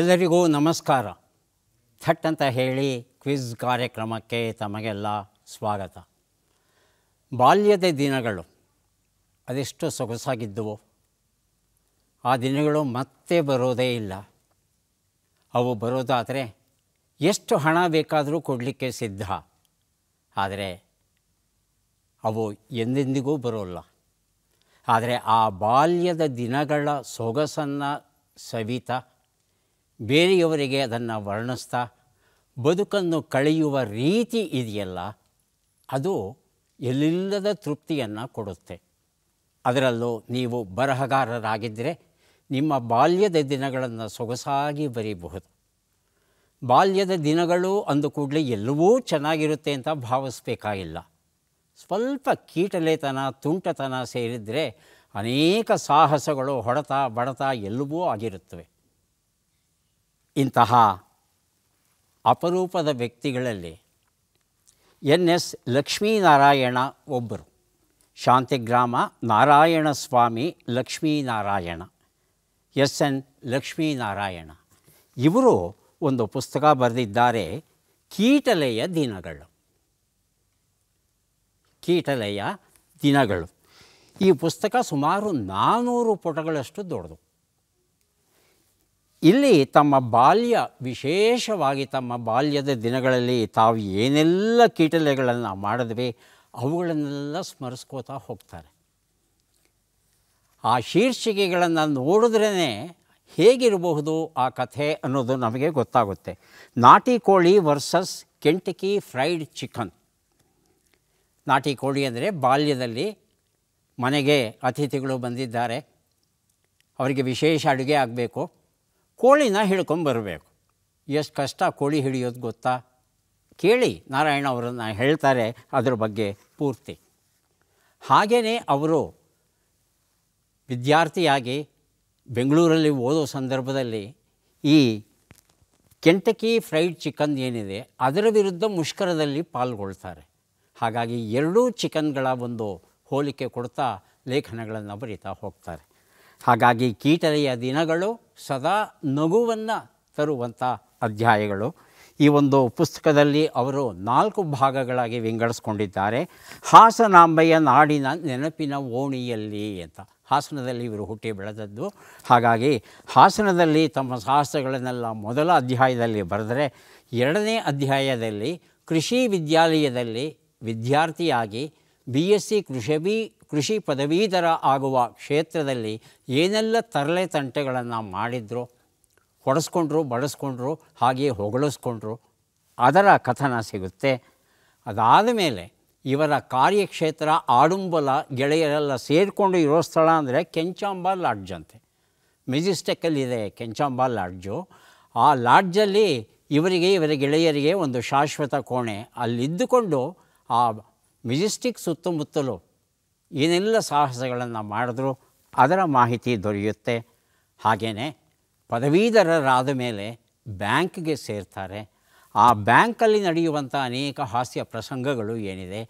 ಎಲ್ಲರಿಗೂ ನಮಸ್ಕಾರ ಥಟ್ ಅಂತ ಹೇಳಿ ಕ್ವಿಜ್ ಕಾರ್ಯಕ್ರಮಕ್ಕೆ ತಮಗೆಲ್ಲ ಸ್ವಾಗತ ಬಾಲ್ಯದ ದಿನಗಳು ಅದೆಷ್ಟು ಸೊಗಸಾಗಿದ್ದುವು ಆ ದಿನಗಳು ಮತ್ತೆ ಬರೋದೇ ಇಲ್ಲ ಅವು ಬರೋದಾದರೆ ಎಷ್ಟು ಹಣ ಬೇಕಾದರೂ ಕೊಡಲಿಕ್ಕೆ ಸಿದ್ಧ ಆದರೆ ಅವು ಎಂದೆಂದಿಗೂ ಬರೋಲ್ಲ ಆದರೆ ಆ ಬಾಲ್ಯದ ದಿನಗಳ ಸೊಗಸನ್ನು ಸವಿತಾ ಬೇರೆಯವರಿಗೆ ಅದನ್ನು ವರ್ಣಿಸ್ತಾ ಬದುಕನ್ನು ಕಳೆಯುವ ರೀತಿ ಇದೆಯಲ್ಲ ಅದು ಎಲ್ಲಿಲ್ಲದ ತೃಪ್ತಿಯನ್ನು ಕೊಡುತ್ತೆ ಅದರಲ್ಲೂ ನೀವು ಬರಹಗಾರರಾಗಿದ್ದರೆ ನಿಮ್ಮ ಬಾಲ್ಯದ ದಿನಗಳನ್ನು ಸೊಗಸಾಗಿ ಬರೀಬಹುದು ಬಾಲ್ಯದ ದಿನಗಳು ಅಂದು ಕೂಡಲೇ ಎಲ್ಲವೂ ಚೆನ್ನಾಗಿರುತ್ತೆ ಅಂತ ಭಾವಿಸಬೇಕಾಗಿಲ್ಲ ಸ್ವಲ್ಪ ಕೀಟಲೇತನ ತುಂಟತನ ಸೇರಿದರೆ ಅನೇಕ ಸಾಹಸಗಳು ಹೊಡೆತ ಬಡತ ಎಲ್ಲವೂ ಆಗಿರುತ್ತವೆ ಇಂತಹ ಅಪರೂಪದ ವ್ಯಕ್ತಿಗಳಲ್ಲಿ ಎನ್ ಎಸ್ ಲಕ್ಷ್ಮೀನಾರಾಯಣ ಒಬ್ಬರು ಶಾಂತಿಗ್ರಾಮ ನಾರಾಯಣ ಸ್ವಾಮಿ ಲಕ್ಷ್ಮೀನಾರಾಯಣ ಎಸ್ ಎನ್ ಲಕ್ಷ್ಮೀನಾರಾಯಣ ಇವರು ಒಂದು ಪುಸ್ತಕ ಬರೆದಿದ್ದಾರೆ ಕೀಟಲೆಯ ದಿನಗಳು ಕೀಟಲೆಯ ದಿನಗಳು ಈ ಪುಸ್ತಕ ಸುಮಾರು ನಾನ್ನೂರು ಪುಟಗಳಷ್ಟು ದೊಡ್ಡದು ಇಲ್ಲಿ ತಮ್ಮ ಬಾಲ್ಯ ವಿಶೇಷವಾಗಿ ತಮ್ಮ ಬಾಲ್ಯದ ದಿನಗಳಲ್ಲಿ ತಾವು ಏನೆಲ್ಲ ಕೀಟಲೆಗಳನ್ನು ಮಾಡಿದ್ವಿ ಅವುಗಳನ್ನೆಲ್ಲ ಸ್ಮರಿಸ್ಕೋತಾ ಹೋಗ್ತಾರೆ ಆ ಶೀರ್ಷಿಕೆಗಳನ್ನು ನೋಡಿದ್ರೇ ಹೇಗಿರಬಹುದು ಆ ಕಥೆ ಅನ್ನೋದು ನಮಗೆ ಗೊತ್ತಾಗುತ್ತೆ ನಾಟಿ ಕೋಳಿ ವರ್ಸಸ್ ಕೆಂಟಕಿ ಫ್ರೈಡ್ ಚಿಕನ್ ನಾಟಿ ಕೋಳಿ ಅಂದರೆ ಬಾಲ್ಯದಲ್ಲಿ ಮನೆಗೆ ಅತಿಥಿಗಳು ಬಂದಿದ್ದಾರೆ ಅವರಿಗೆ ವಿಶೇಷ ಅಡುಗೆ ಆಗಬೇಕು ಕೋಳಿನ ಹಿಡ್ಕೊಂಬರಬೇಕು ಎಷ್ಟು ಕಷ್ಟ ಕೋಳಿ ಹಿಡಿಯೋದು ಗೊತ್ತಾ ಕೇಳಿ ನಾರಾಯಣ ಅವರನ್ನು ಹೇಳ್ತಾರೆ ಅದರ ಬಗ್ಗೆ ಪೂರ್ತಿ ಹಾಗೆಯೇ ಅವರು ವಿದ್ಯಾರ್ಥಿಯಾಗಿ ಬೆಂಗಳೂರಲ್ಲಿ ಓದೋ ಸಂದರ್ಭದಲ್ಲಿ ಈ ಕೆಂಟಕಿ ಫ್ರೈಡ್ ಚಿಕನ್ ಏನಿದೆ ಅದರ ವಿರುದ್ಧ ಮುಷ್ಕರದಲ್ಲಿ ಪಾಲ್ಗೊಳ್ತಾರೆ ಹಾಗಾಗಿ ಎರಡೂ ಚಿಕನ್ಗಳ ಒಂದು ಹೋಲಿಕೆ ಕೊಡ್ತಾ ಲೇಖನಗಳನ್ನು ಬರೀತಾ ಹೋಗ್ತಾರೆ ಹಾಗಾಗಿ ಕೀಟಲೆಯ ದಿನಗಳು ಸದಾ ನಗುವನ್ನು ತರುವಂಥ ಅಧ್ಯಾಯಗಳು ಈ ಒಂದು ಪುಸ್ತಕದಲ್ಲಿ ಅವರು ನಾಲ್ಕು ಭಾಗಗಳಾಗಿ ವಿಂಗಡಿಸ್ಕೊಂಡಿದ್ದಾರೆ ಹಾಸನಾಂಬೆಯ ನಾಡಿನ ನೆನಪಿನ ಓಣಿಯಲ್ಲಿ ಅಂತ ಹಾಸನದಲ್ಲಿ ಇವರು ಹುಟ್ಟಿ ಬೆಳೆದದ್ದು ಹಾಗಾಗಿ ಹಾಸನದಲ್ಲಿ ತಮ್ಮ ಸಾಹಸಗಳನ್ನೆಲ್ಲ ಮೊದಲ ಅಧ್ಯಾಯದಲ್ಲಿ ಬರೆದರೆ ಎರಡನೇ ಅಧ್ಯಾಯದಲ್ಲಿ ಕೃಷಿ ವಿದ್ಯಾಲಯದಲ್ಲಿ ವಿದ್ಯಾರ್ಥಿಯಾಗಿ ಬಿ ಎಸ್ ಸಿ ಕೃಷಿ ಕೃಷಿ ಪದವೀಧರ ಆಗುವ ಕ್ಷೇತ್ರದಲ್ಲಿ ಏನೆಲ್ಲ ತರಲೆ ತಂಟೆಗಳನ್ನು ಮಾಡಿದ್ರು ಹೊಡೆಸ್ಕೊಂಡ್ರು ಬಳಸ್ಕೊಂಡ್ರು ಹಾಗೆ ಹೊಗಳಿಸ್ಕೊಂಡ್ರು ಅದರ ಕಥನ ಸಿಗುತ್ತೆ ಅದಾದ ಮೇಲೆ ಇವರ ಕಾರ್ಯಕ್ಷೇತ್ರ ಆಡುಂಬಲ ಗೆಳೆಯರೆಲ್ಲ ಸೇರಿಕೊಂಡು ಇರೋ ಸ್ಥಳ ಅಂದರೆ ಕೆಂಚಾಂಬಾ ಲಾಡ್ಜ್ ಅಂತೆ ಮೆಜಿಸ್ಟೆಕ್ಕಲ್ಲಿದೆ ಕೆಂಚಾಂಬಾ ಲಾಡ್ಜು ಆ ಲಾಡ್ಜಲ್ಲಿ ಇವರಿಗೆ ಇವರ ಗೆಳೆಯರಿಗೆ ಒಂದು ಶಾಶ್ವತ ಕೋಣೆ ಅಲ್ಲಿದ್ದುಕೊಂಡು ಆ ಮೆಜೆಸ್ಟಿಕ್ ಸುತ್ತಮುತ್ತಲು ಏನೆಲ್ಲ ಸಾಹಸಗಳನ್ನು ಮಾಡಿದ್ರೂ ಅದರ ಮಾಹಿತಿ ದೊರೆಯುತ್ತೆ ಹಾಗೆಯೇ ಪದವೀಧರರಾದ ಮೇಲೆ ಬ್ಯಾಂಕ್ಗೆ ಸೇರ್ತಾರೆ ಆ ಬ್ಯಾಂಕಲ್ಲಿ ನಡೆಯುವಂಥ ಅನೇಕ ಹಾಸ್ಯ ಪ್ರಸಂಗಗಳು ಏನಿದೆ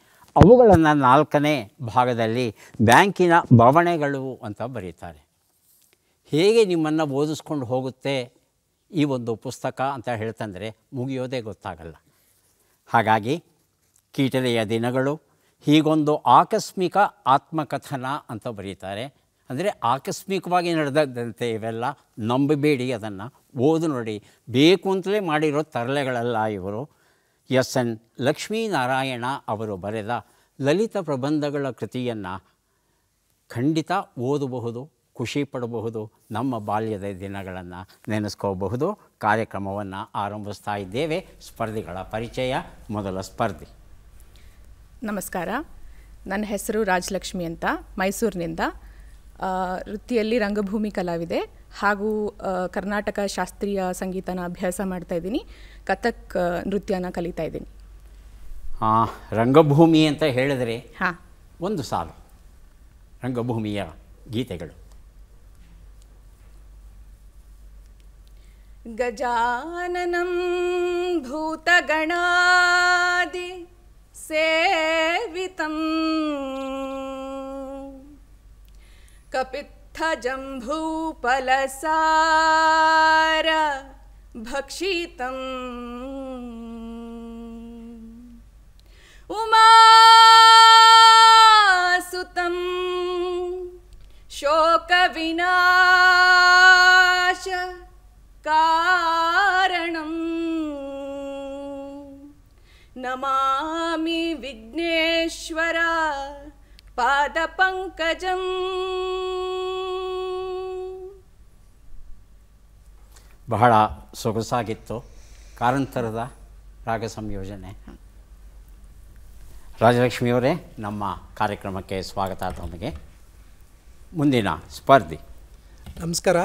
ಅವುಗಳನ್ನು ನಾಲ್ಕನೇ ಭಾಗದಲ್ಲಿ ಬ್ಯಾಂಕಿನ ಭಾವನೆಗಳು ಅಂತ ಬರೀತಾರೆ ಹೇಗೆ ನಿಮ್ಮನ್ನು ಓದಿಸ್ಕೊಂಡು ಹೋಗುತ್ತೆ ಈ ಒಂದು ಪುಸ್ತಕ ಅಂತ ಹೇಳ್ತಂದರೆ ಮುಗಿಯೋದೇ ಗೊತ್ತಾಗಲ್ಲ ಹಾಗಾಗಿ ಕೀಟಲೆಯ ದಿನಗಳು ಹೀಗೊಂದು ಆಕಸ್ಮಿಕ ಆತ್ಮಕಥನ ಅಂತ ಬರೀತಾರೆ ಅಂದರೆ ಆಕಸ್ಮಿಕವಾಗಿ ನಡೆದಂತೆ ಇವೆಲ್ಲ ನಂಬಬೇಡಿ ಅದನ್ನು ಓದು ನೋಡಿ ಬೇಕು ಅಂತಲೇ ಮಾಡಿರೋ ತರಲೆಗಳೆಲ್ಲ ಇವರು ಎಸ್ ಎನ್ ಲಕ್ಷ್ಮೀನಾರಾಯಣ ಅವರು ಬರೆದ ಲಲಿತ ಪ್ರಬಂಧಗಳ ಕೃತಿಯನ್ನು ಖಂಡಿತ ಓದಬಹುದು ಖುಷಿ ಪಡಬಹುದು ನಮ್ಮ ಬಾಲ್ಯದ ದಿನಗಳನ್ನು ನೆನೆಸ್ಕೋಬಹುದು ಕಾರ್ಯಕ್ರಮವನ್ನು ಆರಂಭಿಸ್ತಾ ಇದ್ದೇವೆ ಸ್ಪರ್ಧಿಗಳ ಪರಿಚಯ ಮೊದಲ ಸ್ಪರ್ಧಿ ನಮಸ್ಕಾರ ನನ್ನ ಹೆಸರು ರಾಜಲಕ್ಷ್ಮಿ ಅಂತ ಮೈಸೂರಿನಿಂದ ವೃತ್ತಿಯಲ್ಲಿ ರಂಗಭೂಮಿ ಕಲಾವಿದೆ ಹಾಗೂ ಕರ್ನಾಟಕ ಶಾಸ್ತ್ರೀಯ ಸಂಗೀತನ ಅಭ್ಯಾಸ ಮಾಡ್ತಾ ಇದ್ದೀನಿ ಕಥಕ್ ನೃತ್ಯನ ಕಲಿತಾ ಇದ್ದೀನಿ ರಂಗಭೂಮಿ ಅಂತ ಹೇಳಿದರೆ ಹಾಂ ಒಂದು ಸಾಲು ರಂಗಭೂಮಿಯ ಗೀತೆಗಳು ಗಜಾನನಂ ಭೂತಗಣಾದಿ सेवितम् कपित्थजम्भूपलसार भक्षितम् उमासुतं शोकविनाश का ವಿಘ್ನೇಶ್ವರ ವಿಘ್ನೇಶ್ವರ पादपङ्कजम् ಬಹಳ ಸೊಗಸಾಗಿತ್ತು ಕಾರಂತರದ ರಾಗ ಸಂಯೋಜನೆ ರಾಜಲಕ್ಷ್ಮಿಯವರೇ ನಮ್ಮ ಕಾರ್ಯಕ್ರಮಕ್ಕೆ ಸ್ವಾಗತ ತಮಗೆ ಮುಂದಿನ ಸ್ಪರ್ಧಿ ನಮಸ್ಕಾರ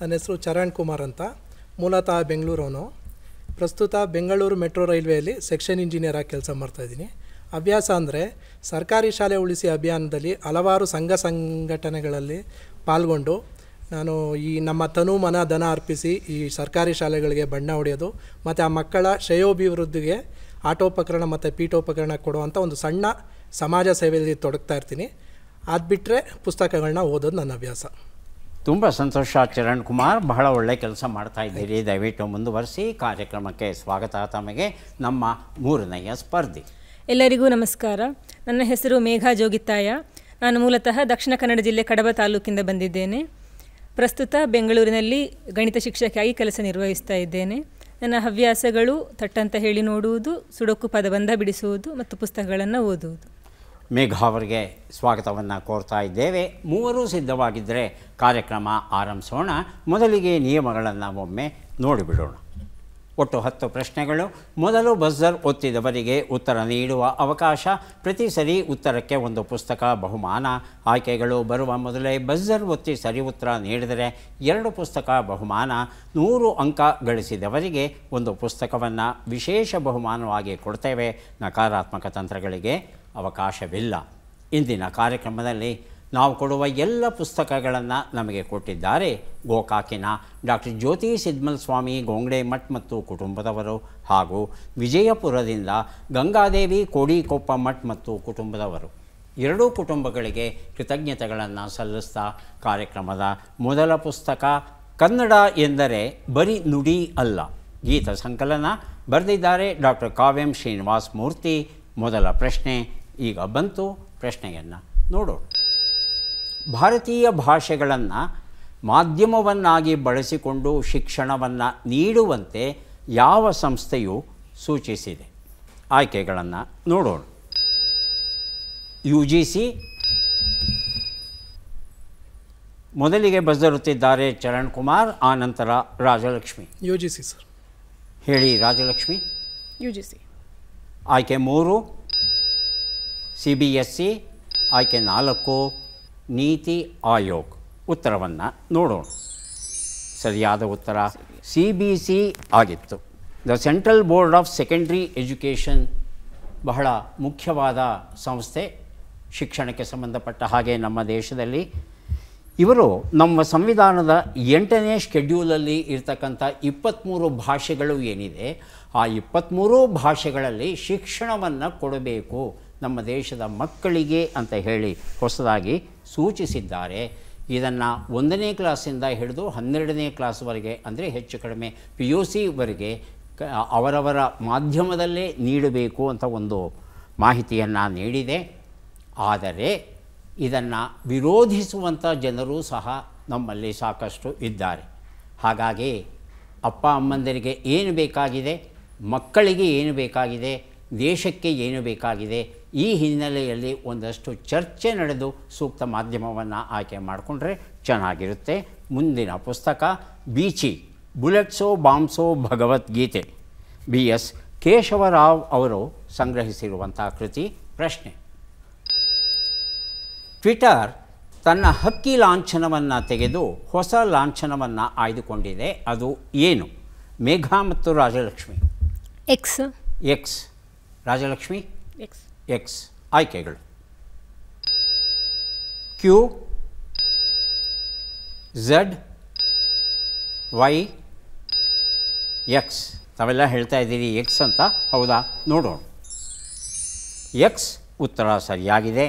ನನ್ನ ಹೆಸರು ಚರಣ್ ಕುಮಾರ್ ಅಂತ ಮೂಲತಃ ಬೆಂಗಳೂರವನು ಪ್ರಸ್ತುತ ಬೆಂಗಳೂರು ಮೆಟ್ರೋ ರೈಲ್ವೆಯಲ್ಲಿ ಸೆಕ್ಷನ್ ಇಂಜಿನಿಯರ್ ಆಗಿ ಕೆಲಸ ಮಾಡ್ತಾಯಿದ್ದೀನಿ ಅಭ್ಯಾಸ ಅಂದರೆ ಸರ್ಕಾರಿ ಶಾಲೆ ಉಳಿಸಿ ಅಭಿಯಾನದಲ್ಲಿ ಹಲವಾರು ಸಂಘ ಸಂಘಟನೆಗಳಲ್ಲಿ ಪಾಲ್ಗೊಂಡು ನಾನು ಈ ನಮ್ಮ ತನು ಮನ ಧನ ಅರ್ಪಿಸಿ ಈ ಸರ್ಕಾರಿ ಶಾಲೆಗಳಿಗೆ ಬಣ್ಣ ಹೊಡೆಯೋದು ಮತ್ತು ಆ ಮಕ್ಕಳ ಶ್ರೇಯೋಭಿವೃದ್ಧಿಗೆ ಆಟೋಪಕರಣ ಮತ್ತು ಪೀಠೋಪಕರಣ ಕೊಡುವಂಥ ಒಂದು ಸಣ್ಣ ಸಮಾಜ ಸೇವೆಯಲ್ಲಿ ತೊಡಗ್ತಾ ಇರ್ತೀನಿ ಅದು ಬಿಟ್ಟರೆ ಪುಸ್ತಕಗಳನ್ನ ಓದೋದು ನನ್ನ ಅಭ್ಯಾಸ ತುಂಬ ಸಂತೋಷ ಚರಣ್ ಕುಮಾರ್ ಬಹಳ ಒಳ್ಳೆಯ ಕೆಲಸ ಮಾಡ್ತಾ ಇದ್ದೀರಿ ದಯವಿಟ್ಟು ಮುಂದುವರೆಸಿ ಕಾರ್ಯಕ್ರಮಕ್ಕೆ ಸ್ವಾಗತ ತಮಗೆ ನಮ್ಮ ಮೂರನೆಯ ಸ್ಪರ್ಧಿ ಎಲ್ಲರಿಗೂ ನಮಸ್ಕಾರ ನನ್ನ ಹೆಸರು ಮೇಘಾ ಜೋಗಿತ್ತಾಯ ನಾನು ಮೂಲತಃ ದಕ್ಷಿಣ ಕನ್ನಡ ಜಿಲ್ಲೆ ಕಡಬ ತಾಲೂಕಿಂದ ಬಂದಿದ್ದೇನೆ ಪ್ರಸ್ತುತ ಬೆಂಗಳೂರಿನಲ್ಲಿ ಗಣಿತ ಶಿಕ್ಷಕಿಯಾಗಿ ಕೆಲಸ ನಿರ್ವಹಿಸ್ತಾ ಇದ್ದೇನೆ ನನ್ನ ಹವ್ಯಾಸಗಳು ತಟ್ಟಂತ ಹೇಳಿ ನೋಡುವುದು ಸುಡೋಕು ಪದಬಂಧ ಬಿಡಿಸುವುದು ಮತ್ತು ಪುಸ್ತಕಗಳನ್ನು ಓದುವುದು ಮೇಘ ಅವರಿಗೆ ಸ್ವಾಗತವನ್ನು ಕೋರ್ತಾ ಇದ್ದೇವೆ ಮೂವರೂ ಸಿದ್ಧವಾಗಿದ್ದರೆ ಕಾರ್ಯಕ್ರಮ ಆರಂಭಿಸೋಣ ಮೊದಲಿಗೆ ನಿಯಮಗಳನ್ನು ಒಮ್ಮೆ ನೋಡಿಬಿಡೋಣ ಒಟ್ಟು ಹತ್ತು ಪ್ರಶ್ನೆಗಳು ಮೊದಲು ಬಜ್ಜರ್ ಒತ್ತಿದವರಿಗೆ ಉತ್ತರ ನೀಡುವ ಅವಕಾಶ ಪ್ರತಿ ಸರಿ ಉತ್ತರಕ್ಕೆ ಒಂದು ಪುಸ್ತಕ ಬಹುಮಾನ ಆಯ್ಕೆಗಳು ಬರುವ ಮೊದಲೇ ಬಜ್ಜರ್ ಒತ್ತಿ ಸರಿ ಉತ್ತರ ನೀಡಿದರೆ ಎರಡು ಪುಸ್ತಕ ಬಹುಮಾನ ನೂರು ಅಂಕ ಗಳಿಸಿದವರಿಗೆ ಒಂದು ಪುಸ್ತಕವನ್ನು ವಿಶೇಷ ಬಹುಮಾನವಾಗಿ ಕೊಡ್ತೇವೆ ನಕಾರಾತ್ಮಕ ತಂತ್ರಗಳಿಗೆ ಅವಕಾಶವಿಲ್ಲ ಇಂದಿನ ಕಾರ್ಯಕ್ರಮದಲ್ಲಿ ನಾವು ಕೊಡುವ ಎಲ್ಲ ಪುಸ್ತಕಗಳನ್ನು ನಮಗೆ ಕೊಟ್ಟಿದ್ದಾರೆ ಗೋಕಾಕಿನ ಡಾಕ್ಟರ್ ಜ್ಯೋತಿ ಸಿದ್ಮಲ್ ಸ್ವಾಮಿ ಗೋಂಗ್ಡೆ ಮಠ್ ಮತ್ತು ಕುಟುಂಬದವರು ಹಾಗೂ ವಿಜಯಪುರದಿಂದ ಗಂಗಾದೇವಿ ಕೋಡಿಕೊಪ್ಪ ಮಠ್ ಮತ್ತು ಕುಟುಂಬದವರು ಎರಡೂ ಕುಟುಂಬಗಳಿಗೆ ಕೃತಜ್ಞತೆಗಳನ್ನು ಸಲ್ಲಿಸ್ತಾ ಕಾರ್ಯಕ್ರಮದ ಮೊದಲ ಪುಸ್ತಕ ಕನ್ನಡ ಎಂದರೆ ಬರೀ ನುಡಿ ಅಲ್ಲ ಗೀತ ಸಂಕಲನ ಬರೆದಿದ್ದಾರೆ ಡಾಕ್ಟರ್ ಕಾವ್ಯಂ ಶ್ರೀನಿವಾಸ್ ಮೂರ್ತಿ ಮೊದಲ ಪ್ರಶ್ನೆ ಈಗ ಬಂತು ಪ್ರಶ್ನೆಯನ್ನು ನೋಡೋಣ ಭಾರತೀಯ ಭಾಷೆಗಳನ್ನು ಮಾಧ್ಯಮವನ್ನಾಗಿ ಬಳಸಿಕೊಂಡು ಶಿಕ್ಷಣವನ್ನು ನೀಡುವಂತೆ ಯಾವ ಸಂಸ್ಥೆಯು ಸೂಚಿಸಿದೆ ಆಯ್ಕೆಗಳನ್ನು ನೋಡೋಣ ಯು ಜಿ ಸಿ ಮೊದಲಿಗೆ ಬಸ್ದರುತ್ತಿದ್ದಾರೆ ಚರಣ್ ಕುಮಾರ್ ನಂತರ Rajalakshmi U G C sir ಹೇಳಿ ರಾಜಲಕ್ಷ್ಮಿ ಯು ಜಿ ಸಿ ಆಯ್ಕೆ ಮೂರು ಸಿ ಬಿ ಎಸ್ ಸಿ ಆಯ್ಕೆ ನಾಲ್ಕು ನೀತಿ ಆಯೋಗ್ ಉತ್ತರವನ್ನು ನೋಡೋಣ ಸರಿಯಾದ ಉತ್ತರ ಸಿ ಬಿ ಸಿ ಆಗಿತ್ತು the central board of secondary education ಬಹಳ ಮುಖ್ಯವಾದ ಸಂಸ್ಥೆ ಶಿಕ್ಷಣಕ್ಕೆ ಸಂಬಂಧಪಟ್ಟ ಹಾಗೆ ನಮ್ಮ ದೇಶದಲ್ಲಿ ಇವರು ನಮ್ಮ ಸಂವಿಧಾನದ ಎಂಟನೇ ಶೆಡ್ಯೂಲಲ್ಲಿ ಇರತಕ್ಕಂಥ ಇಪ್ಪತ್ತ್ಮೂರು ಭಾಷೆಗಳು ಏನಿದೆ ಆ ಇಪ್ಪತ್ತ್ಮೂರು ಭಾಷೆಗಳಲ್ಲಿ ಶಿಕ್ಷಣವನ್ನು ಕೊಡಬೇಕು ನಮ್ಮ ದೇಶದ ಮಕ್ಕಳಿಗೆ ಅಂತ ಹೇಳಿ ಹೊಸದಾಗಿ ಸೂಚಿಸಿದ್ದಾರೆ ಇದನ್ನು ಒಂದನೇ ಕ್ಲಾಸಿಂದ ಹಿಡಿದು ಹನ್ನೆರಡನೇ ಕ್ಲಾಸ್ವರೆಗೆ ಅಂದರೆ ಹೆಚ್ಚು ಕಡಿಮೆ ಪಿ ಯು ಸಿವರೆಗೆ ಅವರವರ ಮಾಧ್ಯಮದಲ್ಲೇ ನೀಡಬೇಕು ಅಂತ ಒಂದು ಮಾಹಿತಿಯನ್ನು ನೀಡಿದೆ ಆದರೆ ಇದನ್ನು ವಿರೋಧಿಸುವಂಥ ಜನರು ಸಹ ನಮ್ಮಲ್ಲಿ ಸಾಕಷ್ಟು ಇದ್ದಾರೆ ಹಾಗಾಗಿ ಅಪ್ಪ ಅಮ್ಮಂದರಿಗೆ ಏನು ಬೇಕಾಗಿದೆ ಮಕ್ಕಳಿಗೆ ಏನು ಬೇಕಾಗಿದೆ ದೇಶಕ್ಕೆ ಏನು ಬೇಕಾಗಿದೆ ಈ ಹಿನ್ನೆಲೆಯಲ್ಲಿ ಒಂದಷ್ಟು ಚರ್ಚೆ ನಡೆದು ಸೂಕ್ತ ಮಾಧ್ಯಮವನ್ನು ಆಯ್ಕೆ ಮಾಡಿಕೊಂಡ್ರೆ ಚೆನ್ನಾಗಿರುತ್ತೆ ಮುಂದಿನ ಪುಸ್ತಕ ಬೀಚಿ ಬುಲೆಟ್ಸೋ ಬಾಂಬ್ಸೋ ಭಗವದ್ಗೀತೆ ಬಿ ಎಸ್ ಕೇಶವರಾವ್ ಅವರು ಸಂಗ್ರಹಿಸಿರುವಂಥ ಕೃತಿ ಪ್ರಶ್ನೆ ಟ್ವಿಟರ್ ತನ್ನ ಹಕ್ಕಿ ಲಾಂಛನವನ್ನು ತೆಗೆದು ಹೊಸ ಲಾಂಛನವನ್ನು ಆಯ್ದುಕೊಂಡಿದೆ ಅದು ಏನು ಮೇಘಾ ಮತ್ತು Rajalakshmi X X Rajalakshmi X X ಆಯ್ಕೆಗಳು ಕ್ಯೂ ಝಡ್ ವೈ ಎಕ್ಸ್ ತಾವೆಲ್ಲ ಹೇಳ್ತಾ ಇದ್ದೀರಿ ಎಕ್ಸ್ ಅಂತ ಹೌದಾ ನೋಡೋಣ ಎಕ್ಸ್ ಉತ್ತರ ಸರಿಯಾಗಿದೆ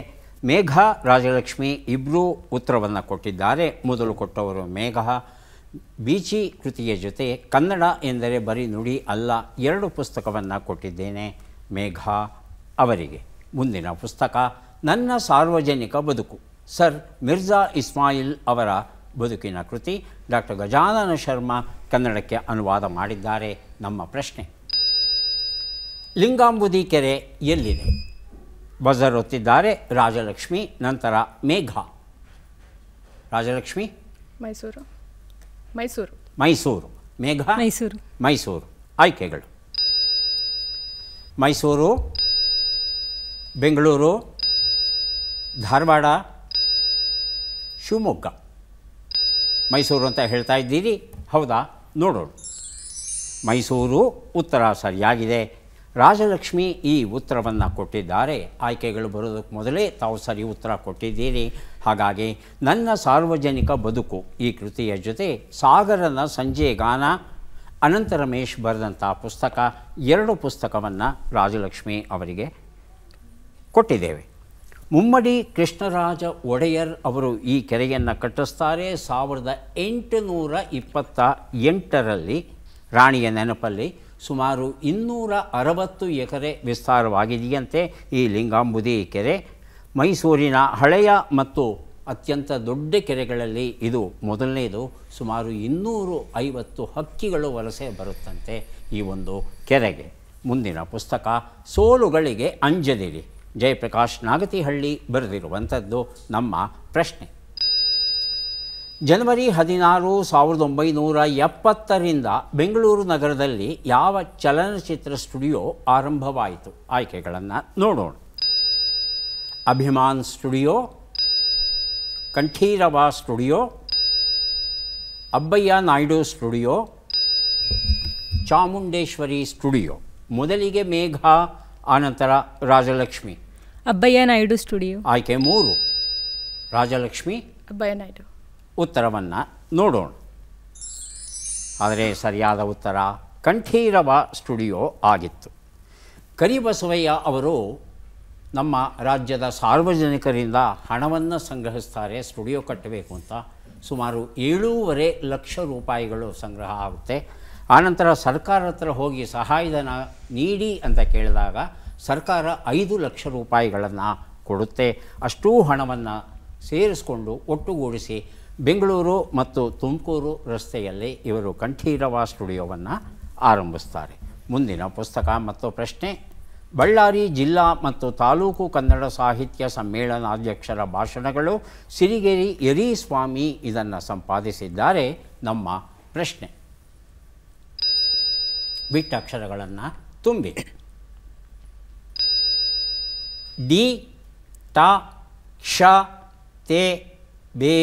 ಮೇಘ ರಾಜಲಕ್ಷ್ಮಿ ಇಬ್ಬರೂ ಉತ್ತರವನ್ನು ಕೊಟ್ಟಿದ್ದಾರೆ ಮೊದಲು ಕೊಟ್ಟವರು ಮೇಘ ಬೀಚಿ ಕೃತಿಯ ಜೊತೆ ಕನ್ನಡ ಎಂದರೆ ಬರೀ ನುಡಿ ಅಲ್ಲ ಎರಡು ಪುಸ್ತಕವನ್ನು ಕೊಟ್ಟಿದ್ದೇನೆ ಮೇಘಾ ಅವರಿಗೆ ಮುಂದಿನ ಪುಸ್ತಕ ನನ್ನ ಸಾರ್ವಜನಿಕ ಬದುಕು ಸರ್ ಮಿರ್ಜಾ ಇಸ್ಮಾಯಿಲ್ ಅವರ ಬದುಕಿನ ಕೃತಿ ಡಾಕ್ಟರ್ ಗಜಾನನ ಶರ್ಮಾ ಕನ್ನಡಕ್ಕೆ ಅನುವಾದ ಮಾಡಿದ್ದಾರೆ ನಮ್ಮ ಪ್ರಶ್ನೆ ಲಿಂಗಾಂಬುದಿ ಕೆರೆ ಎಲ್ಲಿದೆ ಬಜರ್ ಹೊತ್ತಿದ್ದಾರೆ ರಾಜಲಕ್ಷ್ಮಿ ನಂತರ ಮೇಘಾ ರಾಜಲಕ್ಷ್ಮಿ ಮೈಸೂರು ಮೈಸೂರು ಮೈಸೂರು ಮೇಘ ಮೈಸೂರು ಮೈಸೂರು ಆಯ್ಕೆಗಳು ಮೈಸೂರು ಬೆಂಗಳೂರು ಧಾರವಾಡ ಶಿವಮೊಗ್ಗ ಮೈಸೂರು ಅಂತ ಹೇಳ್ತಾ ಇದ್ದೀರಿ ಹೌದಾ ನೋಡೋಣ ಮೈಸೂರು ಉತ್ತರ ಸರಿಯಾಗಿದೆ ರಾಜಲಕ್ಷ್ಮಿ ಈ ಉತ್ತರವನ್ನು ಕೊಟ್ಟಿದ್ದಾರೆ ಆಯ್ಕೆಗಳು ಬರೋದಕ್ಕೆ ಮೊದಲೇ ತಾವು ಸರಿ ಉತ್ತರ ಕೊಟ್ಟಿದ್ದೀರಿ ಹಾಗಾಗಿ ನನ್ನ ಸಾರ್ವಜನಿಕ ಬದುಕು ಈ ಕೃತಿಯ ಜೊತೆ ಸಾಗರನ ಸಂಜೆ ಗಾನ ಅನಂತ ರಮೇಶ್ ಬರೆದಂಥ ಪುಸ್ತಕ ಎರಡು ಪುಸ್ತಕವನ್ನು ರಾಜಲಕ್ಷ್ಮಿ ಅವರಿಗೆ ಕೊಟ್ಟಿದ್ದೇವೆ ಮುಮ್ಮಡಿ ಕೃಷ್ಣರಾಜ ಒಡೆಯರ್ ಅವರು ಈ ಕೆರೆಯನ್ನು ಕಟ್ಟಿಸ್ತಾರೆ ಸಾವಿರದ ಎಂಟುನೂರ ಇಪ್ಪತ್ತ ಎಂಟರಲ್ಲಿ ರಾಣಿಯ ನೆನಪಲ್ಲಿ ಸುಮಾರು ಇನ್ನೂರ ಅರವತ್ತು ಎಕರೆ ವಿಸ್ತಾರವಾಗಿದೆಯಂತೆ ಈ ಲಿಂಗಾಂಬುದಿ ಕೆರೆ ಮೈಸೂರಿನ ಹಳೆಯ ಮತ್ತು ಅತ್ಯಂತ ದೊಡ್ಡ ಕೆರೆಗಳಲ್ಲಿ ಇದು ಮೊದಲನೇದು ಸುಮಾರು ಇನ್ನೂರು ಐವತ್ತು ಹಕ್ಕಿಗಳು ವಲಸೆ ಬರುತ್ತಂತೆ ಈ ಒಂದು ಕೆರೆಗೆ ಮುಂದಿನ ಪುಸ್ತಕ ಸೋಲುಗಳಿಗೆ ಅಂಜದಿರಿ ಜಯಪ್ರಕಾಶ್ ನಾಗತಿಹಳ್ಳಿ ಬರೆದಿರುವಂಥದ್ದು ನಮ್ಮ ಪ್ರಶ್ನೆ ಜನವರಿ ಹದಿನಾರು ಸಾವಿರದ ಒಂಬೈನೂರ ಎಪ್ಪತ್ತರಿಂದ ಬೆಂಗಳೂರು ನಗರದಲ್ಲಿ ಯಾವ ಚಲನಚಿತ್ರ ಸ್ಟುಡಿಯೋ ಆರಂಭವಾಯಿತು ಆಯ್ಕೆಗಳನ್ನು ನೋಡೋಣ Abhiman studio Kanteerava studio Abbayya Naidu studio Chamundeshwari studio ಮೊದಲಿಗೆ ಮೇಘ ಆನಂತರ ರಾಜಲಕ್ಷ್ಮಿ ಅಬ್ಬಯ್ಯ ನಾಯ್ಡು ಸ್ಟುಡಿಯೋ ಆಯ್ಕೆ ಮೂರು ರಾಜಲಕ್ಷ್ಮಿ ಅಬ್ಬಯ್ಯ ನಾಯ್ಡು ಉತ್ತರವನ್ನು ನೋಡೋಣ ಆದರೆ ಸರಿಯಾದ ಉತ್ತರ ಕಂಠೀರವ ಸ್ಟುಡಿಯೋ ಆಗಿತ್ತು ಕರಿಬಸವಯ್ಯ ಅವರು ನಮ್ಮ ರಾಜ್ಯದ ಸಾರ್ವಜನಿಕರಿಂದ ಹಣವನ್ನು ಸಂಗ್ರಹಿಸ್ತಾರೆ ಸ್ಟುಡಿಯೋ ಕಟ್ಟಬೇಕು ಅಂತ ಸುಮಾರು ಏಳೂವರೆ ಲಕ್ಷ ರೂಪಾಯಿಗಳು ಸಂಗ್ರಹ ಆಗುತ್ತೆ ಆನಂತರ ಸರ್ಕಾರ ಹತ್ರ ಹೋಗಿ ಸಹಾಯಧನ ನೀಡಿ ಅಂತ ಕೇಳಿದಾಗ ಸರ್ಕಾರ ಐದು ಲಕ್ಷ ರೂಪಾಯಿಗಳನ್ನು ಕೊಡುತ್ತೆ ಅಷ್ಟೂ ಹಣವನ್ನು ಸೇರಿಸಿಕೊಂಡು ಒಟ್ಟುಗೂಡಿಸಿ ಬೆಂಗಳೂರು ಮತ್ತು ತುಮಕೂರು ರಸ್ತೆಯಲ್ಲಿ ಇವರು ಕಂಠೀರವ ಸ್ಟುಡಿಯೋವನ್ನು ಆರಂಭಿಸ್ತಾರೆ ಮುಂದಿನ ಪುಸ್ತಕ ಮತ್ತು ಪ್ರಶ್ನೆ ಬಳ್ಳಾರಿ ಜಿಲ್ಲಾ ಮತ್ತು ತಾಲೂಕು ಕನ್ನಡ ಸಾಹಿತ್ಯ ಸಮ್ಮೇಳನಾಧ್ಯಕ್ಷರ ಭಾಷಣಗಳು ಸಿರಿಗೆರಿ ಯರೀಸ್ವಾಮಿ ಇದನ್ನು ಸಂಪಾದಿಸಿದ್ದಾರೆ ನಮ್ಮ ಪ್ರಶ್ನೆ ಬಿಟ್ಟಕ್ಷರಗಳನ್ನು ತುಂಬಿ ಡಿ ಟ ಕ್ಷ ತೆ ಬೇ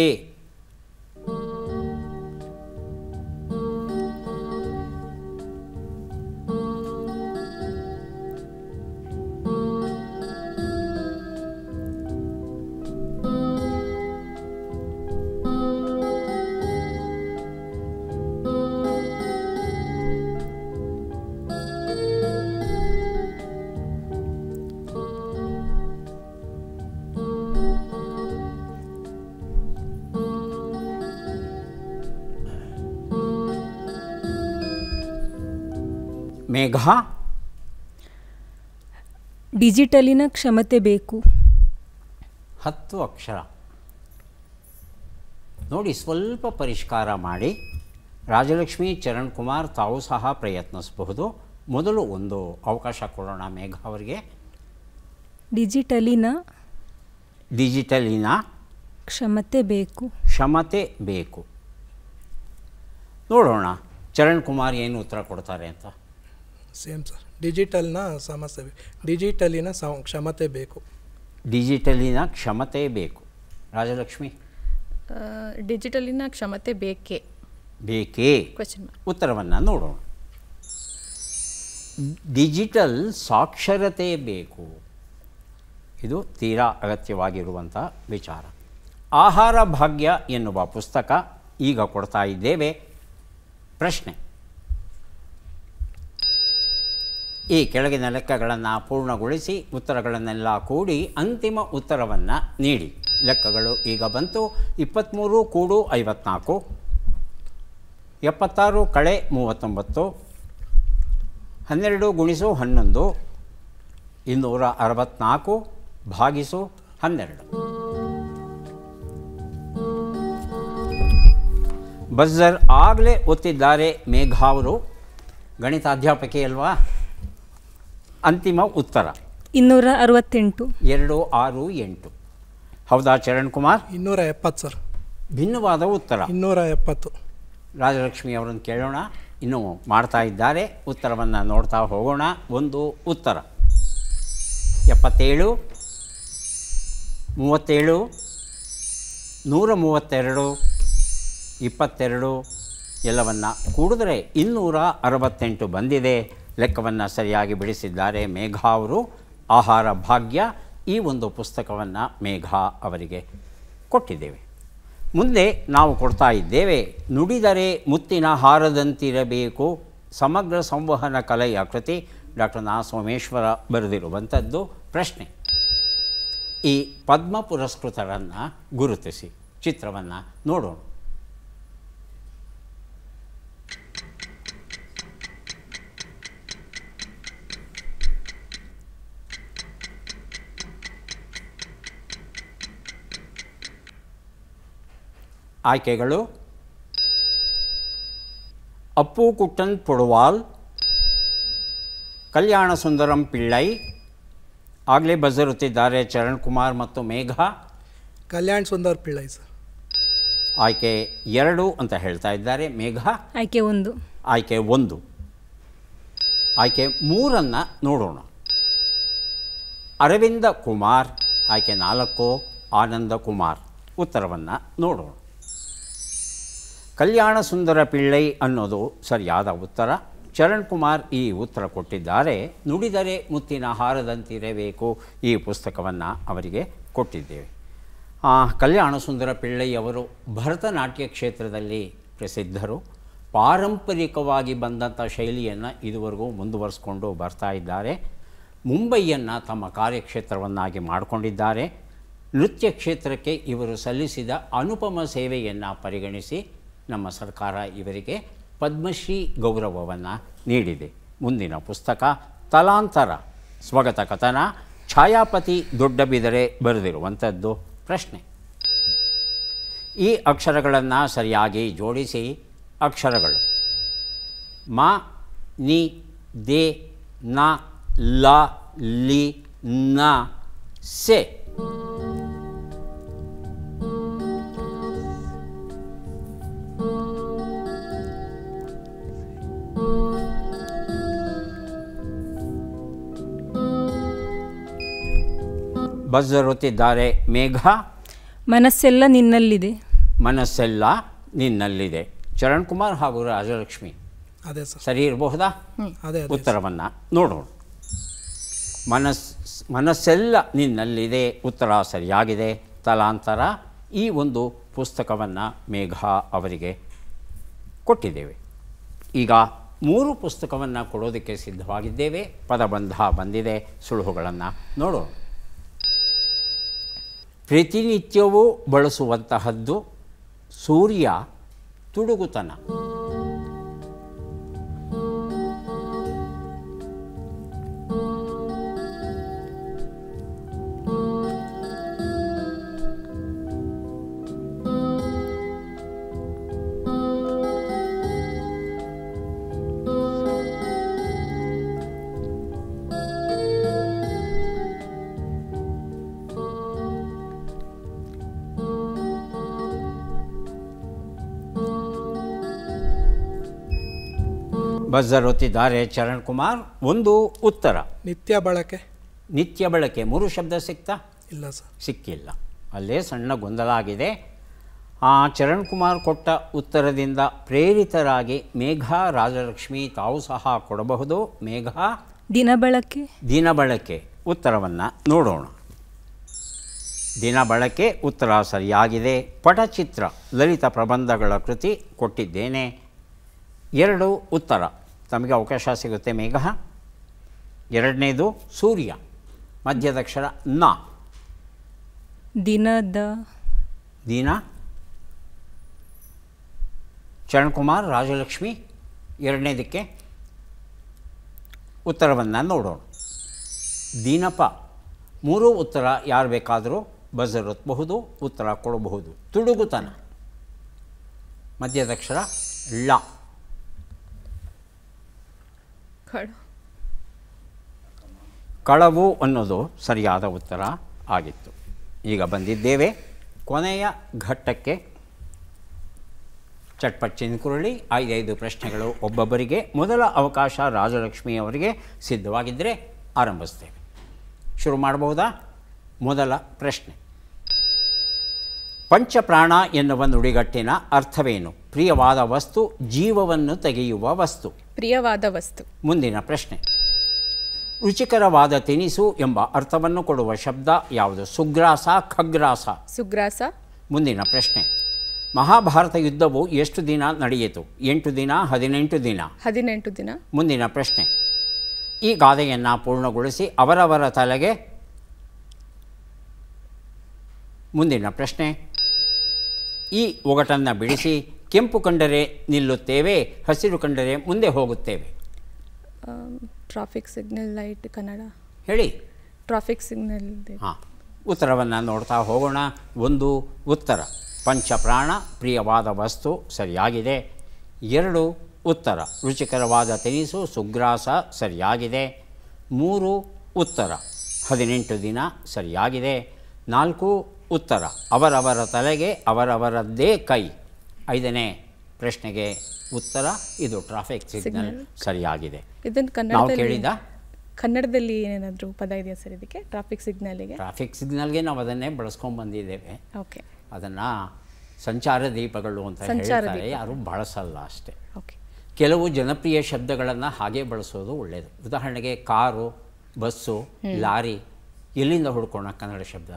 ಮೇಘ ಡಿಜಿಟಲಿನ ಕ್ಷಮತೆ ಬೇಕು ಹತ್ತು ಅಕ್ಷರ ನೋಡಿ ಸ್ವಲ್ಪ ಪರಿಷ್ಕಾರ ಮಾಡಿ ರಾಜಲಕ್ಷ್ಮಿ ಚರಣ್ ಕುಮಾರ್ ತಾವು ಸಹ ಪ್ರಯತ್ನಿಸಬಹುದು ಮೊದಲು ಒಂದು ಅವಕಾಶ ಕೊಡೋಣ ಮೇಘ ಅವರಿಗೆ ಡಿಜಿಟಲಿನ ಡಿಜಿಟಲಿನ ಕ್ಷಮತೆ ಬೇಕು ಕ್ಷಮತೆ ಬೇಕು ನೋಡೋಣ ಚರಣ್ ಕುಮಾರ್ ಏನು ಉತ್ತರ ಕೊಡ್ತಾರೆ ಅಂತ ಸೇಮ್ ಸರ್ ಡಿಜಿಟಲ್ನ ಸಮಸ್ಯೆ ಡಿಜಿಟಲಿನ ಸಮ ಕ್ಷಮತೆ ಬೇಕು ಡಿಜಿಟಲಿನ ಕ್ಷಮತೆ ಬೇಕು ರಾಜಲಕ್ಷ್ಮಿ ಡಿಜಿಟಲಿನ ಕ್ಷಮತೆ ಬೇಕೇ ಬೇಕೇ ಕ್ವಶನ್ ಉತ್ತರವನ್ನು ನೋಡೋಣ ಡಿಜಿಟಲ್ ಸಾಕ್ಷರತೆ ಬೇಕು ಇದು ತೀರಾ ಅಗತ್ಯವಾಗಿರುವಂಥ ವಿಚಾರ ಆಹಾರ ಭಾಗ್ಯ ಎನ್ನುವ ಪುಸ್ತಕ ಈಗ ಕೊಡ್ತಾ ಇದ್ದೇವೆ ಪ್ರಶ್ನೆ ಈ ಕೆಳಗಿನ ಲೆಕ್ಕಗಳನ್ನು ಪೂರ್ಣಗೊಳಿಸಿ ಉತ್ತರಗಳನ್ನೆಲ್ಲ ಕೂಡಿ ಅಂತಿಮ ಉತ್ತರವನ್ನು ನೀಡಿ ಲೆಕ್ಕಗಳು ಈಗ ಬಂತು ಇಪ್ಪತ್ತ್ಮೂರು ಕೂಡು ಐವತ್ನಾಲ್ಕು ಎಪ್ಪತ್ತಾರು ಕಳೆ ಮೂವತ್ತೊಂಬತ್ತು ಹನ್ನೆರಡು ಗುಣಿಸು ಹನ್ನೊಂದು ಇನ್ನೂರ ಅರವತ್ತ್ನಾಲ್ಕು ಭಾಗಿಸು ಹನ್ನೆರಡು ಬಜರ್ ಆಗಲೇ ಒತ್ತಿದ್ದಾರೆ ಮೇಘಾ ಅವರು ಗಣಿತಾಧ್ಯಾಪಕಿ ಅಲ್ವಾ ಅಂತಿಮ ಉತ್ತರ ಇನ್ನೂರ ಅರವತ್ತೆಂಟು ಎರಡು ಆರು ಎಂಟು ಹೌದಾ ಚರಣ್ ಕುಮಾರ್ ಇನ್ನೂರ ಎಪ್ಪತ್ತು ಸರ್ ಭಿನ್ನವಾದ ಉತ್ತರ ಇನ್ನೂರ ಎಪ್ಪತ್ತು ರಾಜಲಕ್ಷ್ಮಿ ಅವರನ್ನು ಕೇಳೋಣ ಇನ್ನೂ ಮಾಡ್ತಾ ಇದ್ದಾರೆ ಉತ್ತರವನ್ನು ನೋಡ್ತಾ ಹೋಗೋಣ ಒಂದು ಉತ್ತರ ಎಪ್ಪತ್ತೇಳು ಮೂವತ್ತೇಳು ನೂರ ಮೂವತ್ತೆರಡು ಇಪ್ಪತ್ತೆರಡು ಎಲ್ಲವನ್ನು ಕೂಡಿದ್ರೆ ಇನ್ನೂರ ಅರವತ್ತೆಂಟು ಬಂದಿದೆ ಲೆಕ್ಕವನ್ನು ಸರಿಯಾಗಿ ಬಿಡಿಸಿದ್ದಾರೆ ಮೇಘ ಅವರು ಆಹಾರ ಭಾಗ್ಯ ಈ ಒಂದು ಪುಸ್ತಕವನ್ನು ಮೇಘ ಅವರಿಗೆ ಕೊಟ್ಟಿದ್ದೇವೆ ಮುಂದೆ ನಾವು ಕೊಡ್ತಾ ಇದ್ದೇವೆ ನುಡಿದರೆ ಮುತ್ತಿನ ಹಾರದಂತಿರಬೇಕು ಸಮಗ್ರ ಸಂವಹನ ಕಲೆಯ ಕೃತಿ ಡಾಕ್ಟರ್ ನಾ ಸೋಮೇಶ್ವರ ಬರೆದಿರುವಂಥದ್ದು ಪ್ರಶ್ನೆ ಈ ಪದ್ಮ ಪುರಸ್ಕೃತರನ್ನು ಗುರುತಿಸಿ ಚಿತ್ರವನ್ನು ನೋಡೋಣ ಆಯ್ಕೆಗಳು ಅಪ್ಪು ಕುಟ್ಟನ್ ಪುಡವಾಲ್ ಕಲ್ಯಾಣ ಸುಂದರಂ ಪಿಳ್ಳೈ ಆಗಲೇ ಬಜರುತ್ತಿದ್ದಾರೆ ಚರಣ್ ಕುಮಾರ್ ಮತ್ತು ಮೇಘ ಕಲ್ಯಾಣ ಸುಂದರ್ ಪಿಳ್ಳೈ ಸರ್ ಆಯ್ಕೆ ಎರಡು ಅಂತ ಹೇಳ್ತಾ ಇದ್ದಾರೆ ಮೇಘ ಆಯ್ಕೆ ಒಂದು ಆಯ್ಕೆ ಒಂದು ಆಯ್ಕೆ ಮೂರನ್ನು ನೋಡೋಣ ಅರವಿಂದ ಕುಮಾರ್ ಆಯ್ಕೆ ನಾಲ್ಕು ಆನಂದ ಕುಮಾರ್ ಉತ್ತರವನ್ನು ನೋಡೋಣ ಕಲ್ಯಾಣ ಸುಂದರ ಪಿಳ್ಳೈ ಅನ್ನೋದು ಸರಿಯಾದ ಉತ್ತರ ಚರಣ್ ಕುಮಾರ್ ಈ ಉತ್ತರ ಕೊಟ್ಟಿದ್ದಾರೆ ನುಡಿದರೆ ಮುತ್ತಿನ ಹಾರದಂತಿರಬೇಕು ಈ ಪುಸ್ತಕವನ್ನು ಅವರಿಗೆ ಕೊಟ್ಟಿದ್ದೇವೆ ಕಲ್ಯಾಣ ಸುಂದರ ಪಿಳ್ಳೈಯವರು ಭರತನಾಟ್ಯ ಕ್ಷೇತ್ರದಲ್ಲಿ ಪ್ರಸಿದ್ಧರು ಪಾರಂಪರಿಕವಾಗಿ ಬಂದಂಥ ಶೈಲಿಯನ್ನು ಇದುವರೆಗೂ ಮುಂದುವರಿಸ್ಕೊಂಡು ಬರ್ತಾ ಇದ್ದಾರೆ ಮುಂಬೈಯನ್ನು ತಮ್ಮ ಕಾರ್ಯಕ್ಷೇತ್ರವನ್ನಾಗಿ ಮಾಡಿಕೊಂಡಿದ್ದಾರೆ ನೃತ್ಯ ಕ್ಷೇತ್ರಕ್ಕೆ ಇವರು ಸಲ್ಲಿಸಿದ ಅನುಪಮ ಸೇವೆಯನ್ನು ಪರಿಗಣಿಸಿ ನಮ್ಮ ಸರ್ಕಾರ ಇವರಿಗೆ ಪದ್ಮಶ್ರೀ ಗೌರವವನ್ನು ನೀಡಿದೆ ಮುಂದಿನ ಪುಸ್ತಕ ತಲಾಂತರ ಸ್ವಗತ ಕಥನ ಛಾಯಾಪತಿ ದೊಡ್ಡ ಬಿದರೆ ಬರೆದಿರುವಂಥದ್ದು ಪ್ರಶ್ನೆ ಈ ಅಕ್ಷರಗಳನ್ನು ಸರಿಯಾಗಿ ಜೋಡಿಸಿ ಅಕ್ಷರಗಳು ಮ ನಿ ದೇ ನ ಲ ಲಿ ನ ಸೆ ಬಜರುತ್ತಿದ್ದಾರೆ ಮೇಘ ಮನಸ್ಸೆಲ್ಲ ನಿನ್ನಲ್ಲಿದೆ ಮನಸ್ಸೆಲ್ಲ ನಿನ್ನಲ್ಲಿದೆ ಚರಣ್ ಕುಮಾರ್ ಹಾಗೂ ರಾಜಲಕ್ಷ್ಮಿ ಅದೇ ಸರಿ ಇರಬಹುದಾ ಅದೇ ಉತ್ತರವನ್ನು ನೋಡೋಣ ಮನಸ್ ಮನಸ್ಸೆಲ್ಲ ನಿನ್ನಲ್ಲಿದೆ ಉತ್ತರ ಸರಿಯಾಗಿದೆ ತಲಾಂತರ ಈ ಒಂದು ಪುಸ್ತಕವನ್ನು ಮೇಘ ಅವರಿಗೆ ಕೊಟ್ಟಿದ್ದೇವೆ ಈಗ ಮೂರು ಪುಸ್ತಕವನ್ನು ಕೊಡೋದಕ್ಕೆ ಸಿದ್ಧವಾಗಿದ್ದೇವೆ ಪದಬಂಧ ಬಂದಿದೆ ಸುಳುಹುಗಳನ್ನು ನೋಡೋಣ ಪ್ರತಿನಿತ್ಯವೂ ಬಳಸುವಂತಹದ್ದು ಸೂರ್ಯ ತುಡುಗುತನ ಬಜ್ಜರ್ ಒತ್ತಿದ್ದಾರೆ ಚರಣ್ ಕುಮಾರ್ ಒಂದು ಉತ್ತರ ನಿತ್ಯ ಬಳಕೆ ನಿತ್ಯ ಬಳಕೆ ಮೂರು ಶಬ್ದ ಸಿಕ್ತಾ ಇಲ್ಲ ಸರ್ ಸಿಕ್ಕಿಲ್ಲ ಅಲ್ಲೇ ಸಣ್ಣ ಗೊಂದಲ ಆಗಿದೆ ಆ ಚರಣ್ ಕುಮಾರ್ ಕೊಟ್ಟ ಉತ್ತರದಿಂದ ಪ್ರೇರಿತರಾಗಿ ಮೇಘ ರಾಜಲಕ್ಷ್ಮಿ ತಾವು ಸಹ ಕೊಡಬಹುದು ದಿನ ಮೇಘ ಬಳಕೆ ದಿನ ಬಳಕೆ ಉತ್ತರವನ್ನು ನೋಡೋಣ ದಿನ ಬಳಕೆ ಉತ್ತರ ಸರಿಯಾಗಿದೆ ಪಟಚಿತ್ರ ಲಲಿತ ಪ್ರಬಂಧಗಳ ಕೃತಿ ಕೊಟ್ಟಿದ್ದೇನೆ ಎರಡು ಉತ್ತರ ತಮಗೆ ಅವಕಾಶ ಸಿಗುತ್ತೆ ಮೇಘ ಎರಡನೇದು ಸೂರ್ಯ ಮಧ್ಯದಕ್ಷರ ನ ದಿನದ ದೀನ ಚರಣ್ಕುಮಾರ್ ರಾಜಲಕ್ಷ್ಮಿ ಎರಡನೇದಕ್ಕೆ ಉತ್ತರವನ್ನು ನೋಡೋಣ ದಿನಪ ಮೂರು ಉತ್ತರ ಯಾರು ಬೇಕಾದರೂ ಹೊತ್ತಬಹುದು ಉತ್ತರ ಕೊಡಬಹುದು ತುಡುಗುತನ ಮಧ್ಯದಕ್ಷರ ಲ ಕಳವು ಅನ್ನೋದು ಸರಿಯಾದ ಉತ್ತರ ಆಗಿತ್ತು ಈಗ ಬಂದಿದ್ದೇವೆ ಕೊನೆಯ ಘಟ್ಟಕ್ಕೆ ಚಟ್ಪಟ್ ಚಿನ್ಕುರಳಿ ಐದೈದು ಪ್ರಶ್ನೆಗಳು ಒಬ್ಬೊಬ್ಬರಿಗೆ ಮೊದಲ ಅವಕಾಶ ರಾಜಲಕ್ಷ್ಮಿಯವರಿಗೆ ಸಿದ್ಧವಾಗಿದ್ದರೆ ಆರಂಭಿಸ್ತೇವೆ ಶುರು ಮಾಡಬಹುದಾ ಮೊದಲ ಪ್ರಶ್ನೆ ಪಂಚಪ್ರಾಣ ಎನ್ನುವ ನುಡಿಗಟ್ಟಿನ ಅರ್ಥವೇನು ಪ್ರಿಯವಾದ ವಸ್ತು ಜೀವವನ್ನು ತೆಗೆಯುವ ವಸ್ತು ಪ್ರಿಯವಾದ ವಸ್ತು ಮುಂದಿನ ಪ್ರಶ್ನೆ ರುಚಿಕರವಾದ ತಿನಿಸು ಎಂಬ ಅರ್ಥವನ್ನು ಕೊಡುವ ಶಬ್ದ ಯಾವುದು ಸುಗ್ರಾಸ ಖಗ್ರಾಸ ಸುಗ್ರಾಸ ಮುಂದಿನ ಪ್ರಶ್ನೆ ಮಹಾಭಾರತ ಯುದ್ಧವು ಎಷ್ಟು ದಿನ ನಡೆಯಿತು ಎಂಟು ದಿನ ಹದಿನೆಂಟು ದಿನ ಹದಿನೆಂಟು ದಿನ ಮುಂದಿನ ಪ್ರಶ್ನೆ ಈ ಗಾದೆಯನ್ನು ಪೂರ್ಣಗೊಳಿಸಿ ಅವರವರ ತಲೆಗೆ ಮುಂದಿನ ಪ್ರಶ್ನೆ ಈ ಒಗಟನ್ನು ಬಿಡಿಸಿ ಕೆಂಪು ಕಂಡರೆ ನಿಲ್ಲುತ್ತೇವೆ ಹಸಿರು ಕಂಡರೆ ಮುಂದೆ ಹೋಗುತ್ತೇವೆ ಟ್ರಾಫಿಕ್ ಸಿಗ್ನಲ್ ಲೈಟ್ ಕನ್ನಡ ಹೇಳಿ ಟ್ರಾಫಿಕ್ ಸಿಗ್ನಲ್ ಹಾಂ ಉತ್ತರವನ್ನು ನೋಡ್ತಾ ಹೋಗೋಣ ಒಂದು ಉತ್ತರ ಪಂಚಪ್ರಾಣ ಪ್ರಿಯವಾದ ವಸ್ತು ಸರಿಯಾಗಿದೆ ಎರಡು ಉತ್ತರ ರುಚಿಕರವಾದ ತಿನಿಸು ಸುಗ್ರಾಸ ಸರಿಯಾಗಿದೆ ಮೂರು ಉತ್ತರ ಹದಿನೆಂಟು ದಿನ ಸರಿಯಾಗಿದೆ ನಾಲ್ಕು ಉತ್ತರ ಅವರವರ ತಲೆಗೆ ಅವರವರದ್ದೇ ಕೈ ಐದನೇ ಪ್ರಶ್ನೆಗೆ ಉತ್ತರ ಇದು ಟ್ರಾಫಿಕ್ ಸಿಗ್ನಲ್ ಸರಿಯಾಗಿದೆ ಕೇಳಿದ ಕನ್ನಡದಲ್ಲಿ ಏನೇನಾದರೂ ಪದ ಇದೆಯಾ ಸರ್ ಇದಕ್ಕೆ ಟ್ರಾಫಿಕ್ ಸಿಗ್ನಲ್ಗೆ ಟ್ರಾಫಿಕ್ ಸಿಗ್ನಲ್ಗೆ ನಾವು ಅದನ್ನೇ ಬಳಸ್ಕೊಂಡು ಬಂದಿದ್ದೇವೆ ಓಕೆ ಅದನ್ನು ಸಂಚಾರ ದೀಪಗಳು ಅಂತ ಹೇಳ್ತಾರೆ ಯಾರು ಬಳಸಲ್ಲ ಅಷ್ಟೇ ಓಕೆ ಕೆಲವು ಜನಪ್ರಿಯ ಶಬ್ದಗಳನ್ನು ಹಾಗೆ ಬಳಸೋದು ಒಳ್ಳೆಯದು ಉದಾಹರಣೆಗೆ ಕಾರು ಬಸ್ಸು ಲಾರಿ ಎಲ್ಲಿಂದ ಹುಡ್ಕೋಣ ಕನ್ನಡ ಶಬ್ದ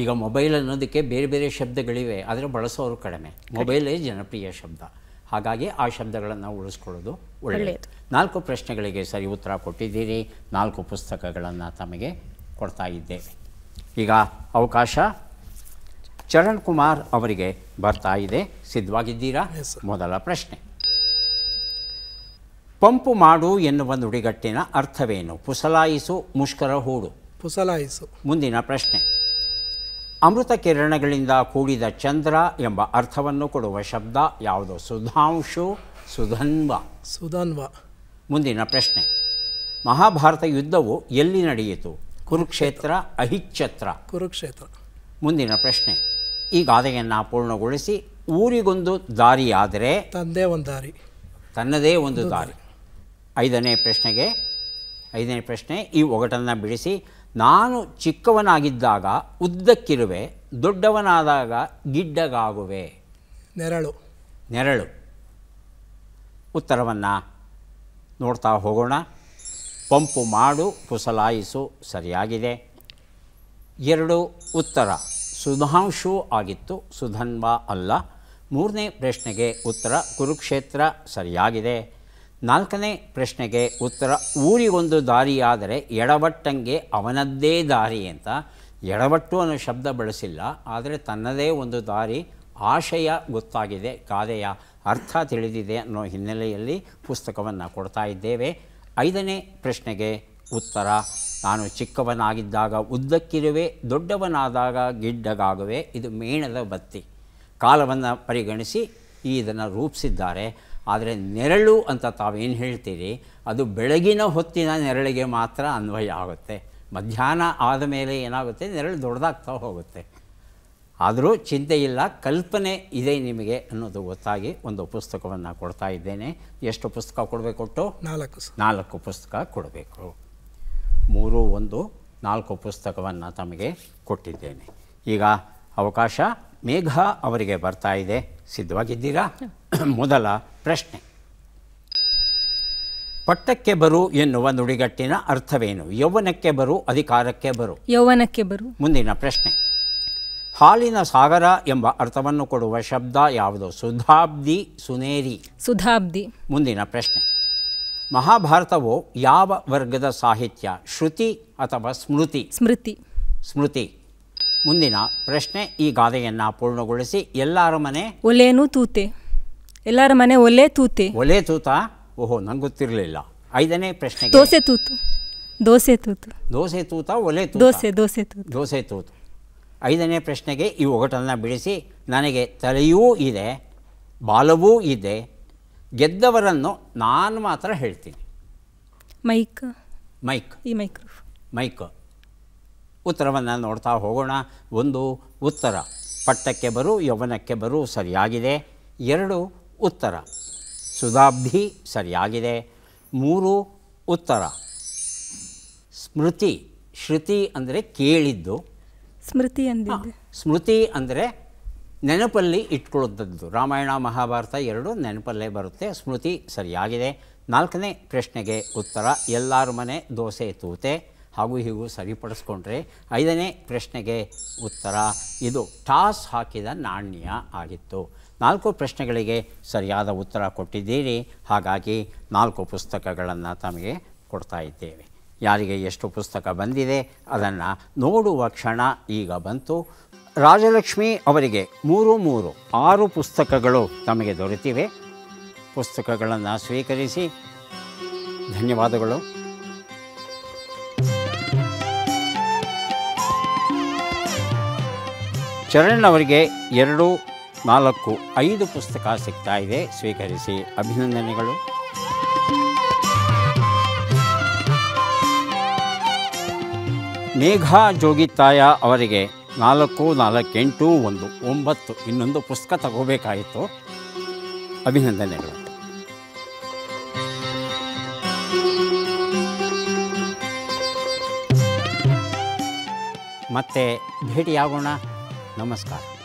ಈಗ ಮೊಬೈಲ್ ಅನ್ನೋದಕ್ಕೆ ಬೇರೆ ಬೇರೆ ಶಬ್ದಗಳಿವೆ ಆದರೆ ಬಳಸೋರು ಕಡಿಮೆ ಮೊಬೈಲೇ ಜನಪ್ರಿಯ ಶಬ್ದ ಹಾಗಾಗಿ ಆ ಶಬ್ದಗಳನ್ನು ಉಳಿಸ್ಕೊಳ್ಳೋದು ಒಳ್ಳೆಯದು ನಾಲ್ಕು ಪ್ರಶ್ನೆಗಳಿಗೆ ಸರಿ ಉತ್ತರ ಕೊಟ್ಟಿದ್ದೀರಿ ನಾಲ್ಕು ಪುಸ್ತಕಗಳನ್ನು ತಮಗೆ ಕೊಡ್ತಾ ಇದ್ದೇವೆ ಈಗ ಅವಕಾಶ ಚರಣ್ ಕುಮಾರ್ ಅವರಿಗೆ ಬರ್ತಾ ಇದೆ ಸಿದ್ಧವಾಗಿದ್ದೀರಾ ಮೊದಲ ಪ್ರಶ್ನೆ ಪಂಪು ಮಾಡು ಎನ್ನುವ ನುಡಿಗಟ್ಟಿನ ಅರ್ಥವೇನು ಪುಸಲಾಯಿಸು ಮುಷ್ಕರ ಹೂಡು ಪುಸಲಾಯಿಸು ಮುಂದಿನ ಪ್ರಶ್ನೆ ಅಮೃತ ಕಿರಣಗಳಿಂದ ಕೂಡಿದ ಚಂದ್ರ ಎಂಬ ಅರ್ಥವನ್ನು ಕೊಡುವ ಶಬ್ದ ಯಾವುದು ಸುಧಾಂಶು ಸುಧನ್ವ ಸುಧನ್ವ ಮುಂದಿನ ಪ್ರಶ್ನೆ ಮಹಾಭಾರತ ಯುದ್ಧವು ಎಲ್ಲಿ ನಡೆಯಿತು ಕುರುಕ್ಷೇತ್ರ ಅಹಿಚ್ಛತ್ರ ಕುರುಕ್ಷೇತ್ರ ಮುಂದಿನ ಪ್ರಶ್ನೆ ಈ ಗಾದೆಯನ್ನು ಪೂರ್ಣಗೊಳಿಸಿ ಊರಿಗೊಂದು ದಾರಿಯಾದರೆ ತನ್ನದೇ ಒಂದು ದಾರಿ ತನ್ನದೇ ಒಂದು ದಾರಿ ಐದನೇ ಪ್ರಶ್ನೆಗೆ ಐದನೇ ಪ್ರಶ್ನೆ ಈ ಒಗಟನ್ನು ಬಿಡಿಸಿ ನಾನು ಚಿಕ್ಕವನಾಗಿದ್ದಾಗ ಉದ್ದಕ್ಕಿರುವೆ ದೊಡ್ಡವನಾದಾಗ ಗಿಡ್ಡಗಾಗುವೆ ನೆರಳು ನೆರಳು ಉತ್ತರವನ್ನು ನೋಡ್ತಾ ಹೋಗೋಣ ಪಂಪು ಮಾಡು ಪುಸಲಾಯಿಸು ಸರಿಯಾಗಿದೆ ಎರಡು ಉತ್ತರ ಸುಧಾಂಶು ಆಗಿತ್ತು ಸುಧನ್ವ ಅಲ್ಲ ಮೂರನೇ ಪ್ರಶ್ನೆಗೆ ಉತ್ತರ ಕುರುಕ್ಷೇತ್ರ ಸರಿಯಾಗಿದೆ ನಾಲ್ಕನೇ ಪ್ರಶ್ನೆಗೆ ಉತ್ತರ ಊರಿಗೊಂದು ದಾರಿಯಾದರೆ ಎಡವಟ್ಟಂಗೆ ಅವನದ್ದೇ ದಾರಿ ಅಂತ ಎಡವಟ್ಟು ಅನ್ನೋ ಶಬ್ದ ಬಳಸಿಲ್ಲ ಆದರೆ ತನ್ನದೇ ಒಂದು ದಾರಿ ಆಶಯ ಗೊತ್ತಾಗಿದೆ ಕಾದೆಯ ಅರ್ಥ ತಿಳಿದಿದೆ ಅನ್ನೋ ಹಿನ್ನೆಲೆಯಲ್ಲಿ ಪುಸ್ತಕವನ್ನು ಕೊಡ್ತಾ ಇದ್ದೇವೆ ಐದನೇ ಪ್ರಶ್ನೆಗೆ ಉತ್ತರ ನಾನು ಚಿಕ್ಕವನಾಗಿದ್ದಾಗ ಉದ್ದಕ್ಕಿರುವೆ ದೊಡ್ಡವನಾದಾಗ ಗಿಡ್ಡಗಾಗುವೆ ಇದು ಮೇಣದ ಬತ್ತಿ ಕಾಲವನ್ನು ಪರಿಗಣಿಸಿ ಇದನ್ನು ರೂಪಿಸಿದ್ದಾರೆ ಆದರೆ ನೆರಳು ಅಂತ ತಾವೇನು ಹೇಳ್ತೀರಿ ಅದು ಬೆಳಗಿನ ಹೊತ್ತಿನ ನೆರಳಿಗೆ ಮಾತ್ರ ಅನ್ವಯ ಆಗುತ್ತೆ ಮಧ್ಯಾಹ್ನ ಆದ ಮೇಲೆ ಏನಾಗುತ್ತೆ ನೆರಳು ದೊಡ್ಡದಾಗ್ತಾ ಹೋಗುತ್ತೆ ಆದರೂ ಚಿಂತೆ ಇಲ್ಲ ಕಲ್ಪನೆ ಇದೆ ನಿಮಗೆ ಅನ್ನೋದು ಗೊತ್ತಾಗಿ ಒಂದು ಪುಸ್ತಕವನ್ನು ಕೊಡ್ತಾ ಇದ್ದೇನೆ ಎಷ್ಟು ಪುಸ್ತಕ ಕೊಡಬೇಕು ಕೊಟ್ಟು ನಾಲ್ಕು ನಾಲ್ಕು ಪುಸ್ತಕ ಕೊಡಬೇಕು ಮೂರು ಒಂದು ನಾಲ್ಕು ಪುಸ್ತಕವನ್ನು ತಮಗೆ ಕೊಟ್ಟಿದ್ದೇನೆ ಈಗ ಅವಕಾಶ ಮೇಘ ಅವರಿಗೆ ಬರ್ತಾ ಇದೆ ಸಿದ್ಧವಾಗಿದ್ದೀರಾ ಮೊದಲ ಪ್ರಶ್ನೆ ಪಟ್ಟಕ್ಕೆ ಬರು ಎನ್ನುವ ನುಡಿಗಟ್ಟಿನ ಅರ್ಥವೇನು ಯೌವನಕ್ಕೆ ಬರು ಅಧಿಕಾರಕ್ಕೆ ಬರು ಯೌವನಕ್ಕೆ ಬರು ಮುಂದಿನ ಪ್ರಶ್ನೆ ಹಾಲಿನ ಸಾಗರ ಎಂಬ ಅರ್ಥವನ್ನು ಕೊಡುವ ಶಬ್ದ ಯಾವುದು ಸುಧಾಬ್ದಿ ಸುನೇರಿ ಸುಧಾಬ್ದಿ ಮುಂದಿನ ಪ್ರಶ್ನೆ ಮಹಾಭಾರತವು ಯಾವ ವರ್ಗದ ಸಾಹಿತ್ಯ ಶ್ರುತಿ ಅಥವಾ ಸ್ಮೃತಿ ಸ್ಮೃತಿ ಸ್ಮೃತಿ ಮುಂದಿನ ಪ್ರಶ್ನೆ ಈ ಗಾದೆಯನ್ನು ಪೂರ್ಣಗೊಳಿಸಿ ಎಲ್ಲರ ಮನೆ ಒಲೇನು ತೂತೆ ಎಲ್ಲರ ಮನೆ ಒಲೆ ತೂತೆ ಒಲೆ ತೂತ ಓಹೋ ನಂಗೆ ಗೊತ್ತಿರಲಿಲ್ಲ ಐದನೇ ಪ್ರಶ್ನೆ ದೋಸೆ ತೂತು ದೋಸೆ ತೂತು ದೋಸೆ ತೂತ ಒಲೆ ತೂತ ದೋಸೆ ದೋಸೆ ತೂತು ದೋಸೆ ತೂತು ಐದನೇ ಪ್ರಶ್ನೆಗೆ ಈ ಒಗಟನ್ನು ಬಿಡಿಸಿ ನನಗೆ ತಲೆಯೂ ಇದೆ ಬಾಲವೂ ಇದೆ ಗೆದ್ದವರನ್ನು ನಾನು ಮಾತ್ರ ಹೇಳ್ತೀನಿ ಮೈಕ್ ಮೈಕ್ ಈ ಮೈಕ್ರೋ ಮೈಕ್ ಉತ್ತರವನ್ನು ನೋಡ್ತಾ ಹೋಗೋಣ ಒಂದು ಉತ್ತರ ಪಟ್ಟಕ್ಕೆ ಬರು ಯೌವನಕ್ಕೆ ಬರು ಸರಿಯಾಗಿದೆ ಎರಡು ಉತ್ತರ ಸುಧಾಬ್ಧಿ ಸರಿಯಾಗಿದೆ ಮೂರು ಉತ್ತರ ಸ್ಮೃತಿ ಶ್ರುತಿ ಅಂದರೆ ಕೇಳಿದ್ದು ಸ್ಮೃತಿ ಅಂದರೆ ಸ್ಮೃತಿ ಅಂದರೆ ನೆನಪಲ್ಲಿ ಇಟ್ಕೊಳ್ಳುವಂಥದ್ದು ರಾಮಾಯಣ ಮಹಾಭಾರತ ಎರಡು ನೆನಪಲ್ಲೇ ಬರುತ್ತೆ ಸ್ಮೃತಿ ಸರಿಯಾಗಿದೆ ನಾಲ್ಕನೇ ಪ್ರಶ್ನೆಗೆ ಉತ್ತರ ಎಲ್ಲರ ಮನೆ ದೋಸೆ ತೂತೆ ಹಾಗೂ ಹೀಗೂ ಸರಿಪಡಿಸ್ಕೊಂಡ್ರೆ ಐದನೇ ಪ್ರಶ್ನೆಗೆ ಉತ್ತರ ಇದು ಟಾಸ್ ಹಾಕಿದ ನಾಣ್ಯ ಆಗಿತ್ತು ನಾಲ್ಕು ಪ್ರಶ್ನೆಗಳಿಗೆ ಸರಿಯಾದ ಉತ್ತರ ಕೊಟ್ಟಿದ್ದೀರಿ ಹಾಗಾಗಿ ನಾಲ್ಕು ಪುಸ್ತಕಗಳನ್ನು ತಮಗೆ ಕೊಡ್ತಾ ಇದ್ದೇವೆ ಯಾರಿಗೆ ಎಷ್ಟು ಪುಸ್ತಕ ಬಂದಿದೆ ಅದನ್ನು ನೋಡುವ ಕ್ಷಣ ಈಗ ಬಂತು ರಾಜಲಕ್ಷ್ಮಿ ಅವರಿಗೆ ಮೂರು ಮೂರು ಆರು ಪುಸ್ತಕಗಳು ತಮಗೆ ದೊರೆತಿವೆ ಪುಸ್ತಕಗಳನ್ನು ಸ್ವೀಕರಿಸಿ ಧನ್ಯವಾದಗಳು ಚರಣ್ ಅವರಿಗೆ ಎರಡು ನಾಲ್ಕು ಐದು ಪುಸ್ತಕ ಸಿಗ್ತಾ ಇದೆ ಸ್ವೀಕರಿಸಿ ಅಭಿನಂದನೆಗಳು ಮೇಘಾ ಜೋಗಿತಾಯ ಅವರಿಗೆ ನಾಲ್ಕು ನಾಲ್ಕೆಂಟು ಒಂದು ಒಂಬತ್ತು ಇನ್ನೊಂದು ಪುಸ್ತಕ ತಗೋಬೇಕಾಯಿತು ಅಭಿನಂದನೆಗಳು ಮತ್ತೆ ಭೇಟಿಯಾಗೋಣ ನಮಸ್ಕಾರ